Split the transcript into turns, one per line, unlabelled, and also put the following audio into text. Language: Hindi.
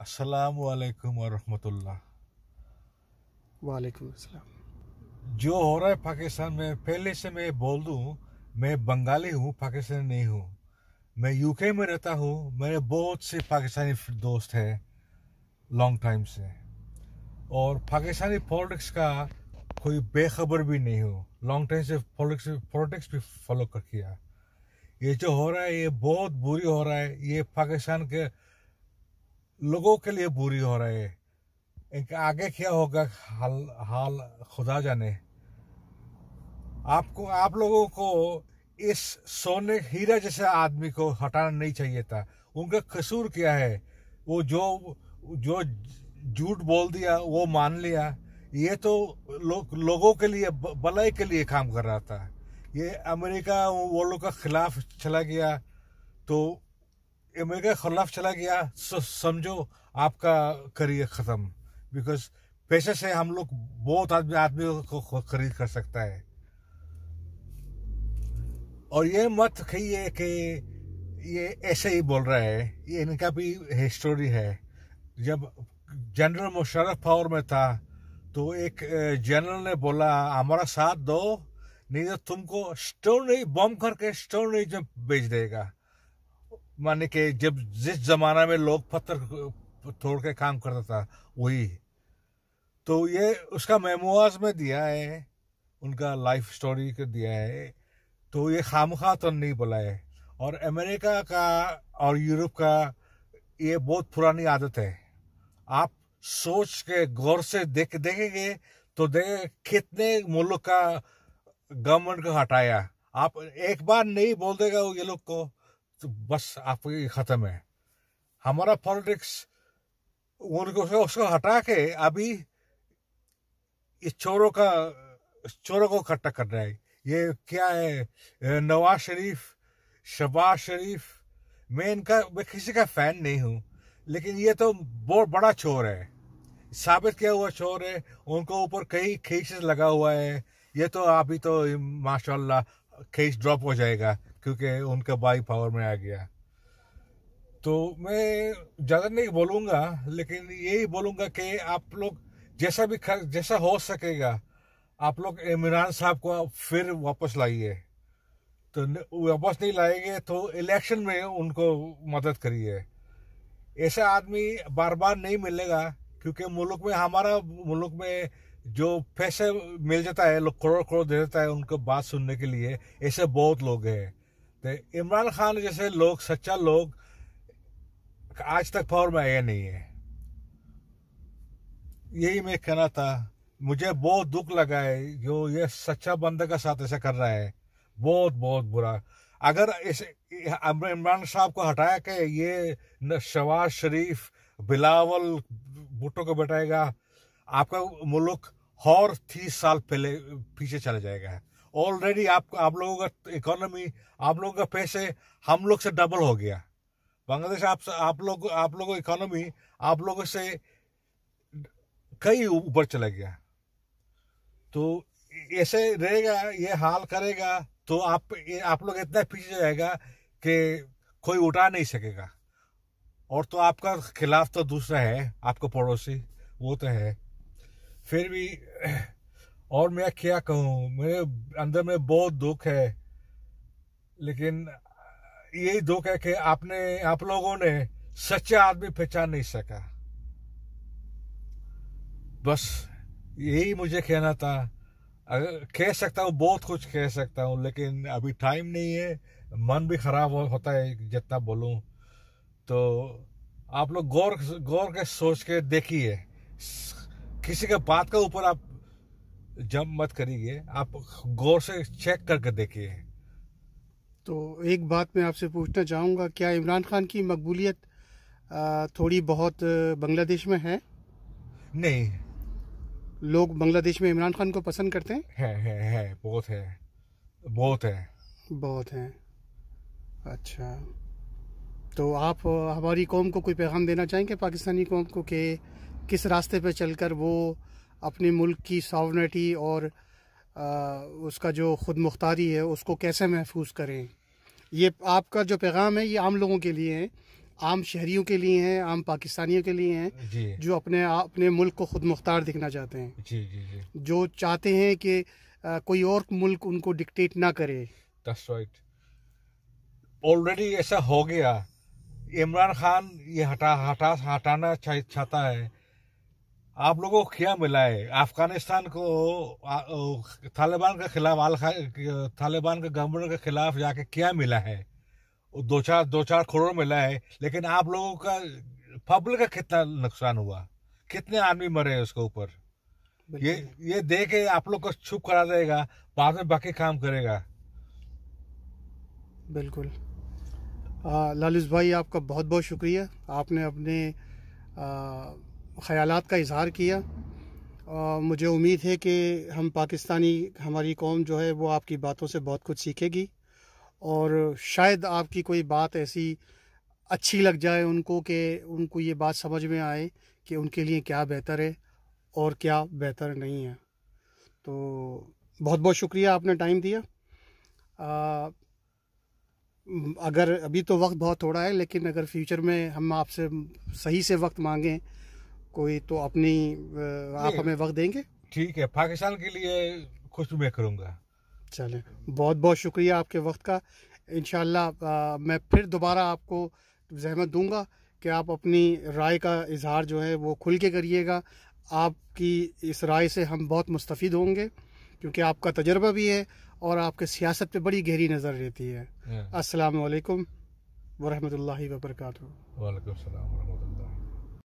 वालेकुम वरहमतुल्ला वालेकुम अस्सलाम जो हो रहा है पाकिस्तान में पहले से मैं बोल दूं मैं बंगाली हूं पाकिस्तानी नहीं हूं मैं यूके में रहता हूं मेरे बहुत से पाकिस्तानी दोस्त हैं लॉन्ग टाइम से और पाकिस्तानी पॉलिटिक्स का कोई बेखबर भी नहीं हूँ लॉन्ग टाइम से पॉलिटिक्स पॉलिटिक्स भी फॉलो कर किया ये जो हो रहा है ये बहुत बुरी हो रहा है ये पाकिस्तान के लोगों के लिए बुरी हो रहे है इनका आगे क्या होगा हाल हाल खुदा जाने आपको आप लोगों को इस सोने हीरा जैसे आदमी को हटाना नहीं चाहिए था उनका कसूर क्या है वो जो जो झूठ बोल दिया वो मान लिया ये तो लो, लोगों के लिए भलाई के लिए काम कर रहा था ये अमेरिका वो लोग का खिलाफ चला गया तो अमेरिका के खिलाफ चला गया समझो आपका करियर ख़त्म बिकॉज पैसे से हम लोग बहुत आदमी आदमी को खरीद कर सकता है और ये मत कही है कि ये ऐसे ही बोल रहा है ये इनका भी हिस्टोरी है जब जनरल मुशरफ पावर में था तो एक जनरल ने बोला हमारा साथ दो नहीं तो तुमको स्टोन नहीं बम करके स्टोन नहीं जब भेज देगा माने के जब जिस जमाना में लोग पत्थर तोड़ के काम करता था वही तो ये उसका मेमोज में दिया है उनका लाइफ स्टोरी को दिया है तो ये खाम खा तो नहीं बोला है और अमेरिका का और यूरोप का ये बहुत पुरानी आदत है आप सोच के गौर से देख देखेंगे तो देखे कितने मुल्क का गवर्नमेंट को हटाया आप एक बार नहीं बोल देगा वो ये लोग को तो बस आपकी ख़त्म है हमारा पॉलिटिक्स उनको उसको, हटा के अभी इस चोरों का चोरों को इकट्ठा कर रहा है ये क्या है नवाज शरीफ शबाज शरीफ मैं इनका मैं किसी का फैन नहीं हूँ लेकिन ये तो बहुत बड़ा चोर है साबित किया हुआ चोर है उनको ऊपर कई खेस लगा हुआ है ये तो अभी तो माशाल्लाह खेस ड्रॉप हो जाएगा क्योंकि उनका बाइक पावर में आ गया तो मैं ज़्यादा नहीं बोलूँगा लेकिन यही बोलूँगा कि आप लोग जैसा भी खर्च जैसा हो सकेगा आप लोग इमरान साहब को फिर वापस लाइए तो वापस नहीं लाएंगे तो इलेक्शन में उनको मदद करिए ऐसा आदमी बार बार नहीं मिलेगा क्योंकि मुल्क में हमारा मुल्क में जो पैसे मिल जाता है लोग करोड़ करोड़ दे देता है उनको बात सुनने के लिए ऐसे बहुत लोग हैं तो इमरान खान जैसे लोग सच्चा लोग आज तक पावर में आया नहीं है यही मैं कहना था मुझे बहुत दुख लगा है जो ये सच्चा बंदे का साथ ऐसा कर रहा है बहुत बहुत बुरा अगर इस इमरान साहब को हटाया के ये शवाज शरीफ बिलावल भुट्टो को बैठाएगा आपका मुल्क और तीस साल पहले पीछे चला जाएगा ऑलरेडी आप आप लोगों का इकोनॉमी आप लोगों का पैसे हम लोग से डबल हो गया बांग्लादेश आप आप लोग आप लोगों इकोनॉमी आप लोगों से कई ऊपर चला गया तो ऐसे रहेगा ये हाल करेगा तो आप आप लोग इतना पीछे जाएगा कि कोई उठा नहीं सकेगा और तो आपका खिलाफ तो दूसरा है आपका पड़ोसी वो तो है फिर भी और मैं क्या कहूँ मेरे अंदर में बहुत दुख है लेकिन यही दुख है कि आपने आप लोगों ने सच्चा आदमी पहचान नहीं सका बस यही मुझे कहना था अगर कह सकता हूँ बहुत कुछ कह सकता हूँ लेकिन अभी टाइम नहीं है मन भी खराब हो, होता है जितना बोलूँ तो आप लोग गौर गौर के सोच के देखिए किसी के बात के ऊपर आप जंप मत करिए आप गौर से चेक करके देखिए
तो एक बात मैं आपसे पूछना चाहूँगा क्या इमरान खान की मकबूलियत थोड़ी बहुत बांग्लादेश में है नहीं लोग बांग्लादेश में इमरान खान को पसंद करते हैं
है है है बहुत है बहुत है
बहुत है अच्छा तो आप हमारी कौम को कोई पैगाम देना चाहेंगे पाकिस्तानी कौम को कि किस रास्ते पर चलकर वो अपने मुल्क की सावनटी और आ, उसका जो खुद मुख्तारी है उसको कैसे महफूज करें ये आपका जो पैगाम है ये आम लोगों के लिए है आम शहरीों के लिए हैं आम पाकिस्तानियों के लिए हैं जो अपने अपने मुल्क को खुद मुख्तार दिखना चाहते हैं जी, जी, जी। जो चाहते हैं कि कोई और मुल्क उनको डिक्टेट ना करे
ऑलरेडी ऐसा हो गया इमरान खान ये हटा हटा हटाना चाहता है आप लोगों को क्या मिला है अफगानिस्तान को तालिबान के खिलाफ तालिबान के गवर्नमेंट के खिलाफ जाके क्या मिला है दो चार दो चार करोड़ मिला है लेकिन आप लोगों का पब्लिक का कितना नुकसान हुआ कितने आदमी मरे हैं उसके ऊपर ये ये दे के आप लोग को छुप करा देगा बाद में बाकी काम करेगा
बिल्कुल लालिश भाई आपका बहुत बहुत शुक्रिया आपने अपने आ, ख्याल का इजहार किया और मुझे उम्मीद है कि हम पाकिस्तानी हमारी कौम जो है वो आपकी बातों से बहुत कुछ सीखेगी और शायद आपकी कोई बात ऐसी अच्छी लग जाए उनको कि उनको ये बात समझ में आए कि उनके लिए क्या बेहतर है और क्या बेहतर नहीं है तो बहुत बहुत शुक्रिया आपने टाइम दिया आ, अगर अभी तो वक्त बहुत थोड़ा है लेकिन अगर फ्यूचर में हम आपसे सही से वक्त मांगें कोई तो अपनी आप हमें वक्त देंगे
ठीक है पाकिस्तान के लिए
खुश मैं करूँगा चलें बहुत बहुत शुक्रिया आपके वक्त का इन मैं फिर दोबारा आपको जहमत दूंगा कि आप अपनी राय का इजहार जो है वो खुल के करिएगा आपकी इस राय से हम बहुत मुस्तफ़ होंगे क्योंकि आपका तजर्बा भी है और आपके सियासत पे बड़ी गहरी नज़र रहती है हाँ। असलकम वरहमल वरहमतुल्लाहि
वबरकातुहू